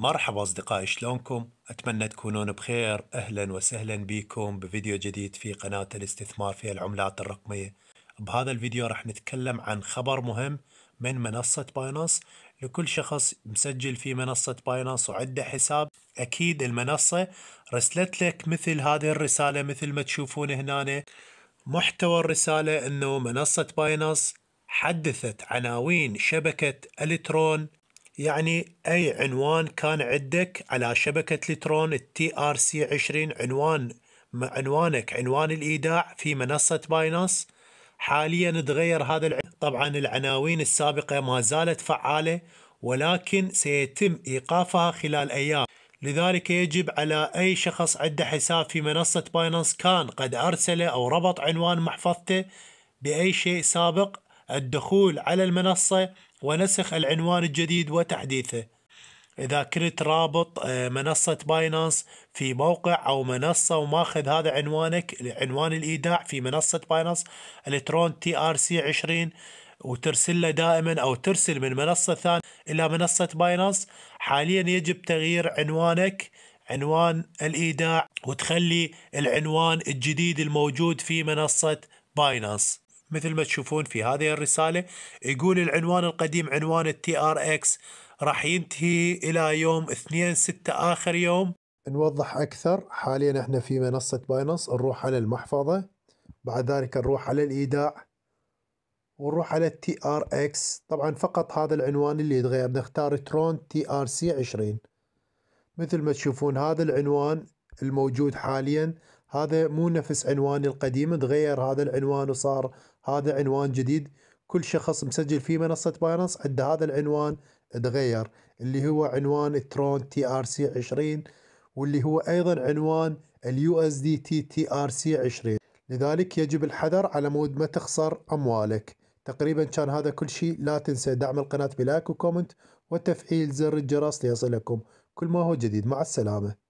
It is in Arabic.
مرحبا أصدقائي شلونكم؟ أتمنى تكونون بخير أهلا وسهلا بكم بفيديو جديد في قناة الاستثمار في العملات الرقمية بهذا الفيديو راح نتكلم عن خبر مهم من منصة باينانس لكل شخص مسجل في منصة باينانس وعنده حساب أكيد المنصة رسلت لك مثل هذه الرسالة مثل ما تشوفون هنا محتوى الرسالة أنه منصة باينانس حدثت عناوين شبكة أليترون يعني أي عنوان كان عندك على شبكة لترون التي ار سي 20 عنوان عنوانك عنوان الإيداع في منصة باينانس حاليا تغير هذا العنوان طبعا العناوين السابقة ما زالت فعالة ولكن سيتم إيقافها خلال أيام لذلك يجب على أي شخص عنده حساب في منصة باينانس كان قد أرسل أو ربط عنوان محفظته بأي شيء سابق الدخول على المنصة ونسخ العنوان الجديد وتحديثه إذا كنت رابط آه، منصة باينانس في موقع أو منصة وماخذ هذا عنوانك عنوان الإيداع في منصة باينانس الترون تي آر سي 20 وترسل له دائما أو ترسل من منصة ثانية إلى منصة باينانس حاليا يجب تغيير عنوانك عنوان الإيداع وتخلي العنوان الجديد الموجود في منصة باينانس مثل ما تشوفون في هذه الرسالة يقول العنوان القديم عنوان التي ار اكس راح ينتهي الى يوم 2 6 اخر يوم نوضح اكثر حاليا احنا في منصة باينانس نروح على المحفظة بعد ذلك نروح على الايداع ونروح على التي ار اكس طبعا فقط هذا العنوان اللي يتغير نختار ترون تي ار سي 20 مثل ما تشوفون هذا العنوان الموجود حاليا هذا مو نفس عنواني القديم تغير هذا العنوان وصار هذا عنوان جديد كل شخص مسجل في منصة باينانس عنده هذا العنوان تغير اللي هو عنوان ترون تي ار سي 20 واللي هو ايضا عنوان اليو اس دي تي تي ار سي 20 لذلك يجب الحذر على مود ما تخسر اموالك تقريبا كان هذا كل شيء لا تنسى دعم القناة بلايك وكومنت وتفعيل زر الجرس ليصلكم كل ما هو جديد مع السلامة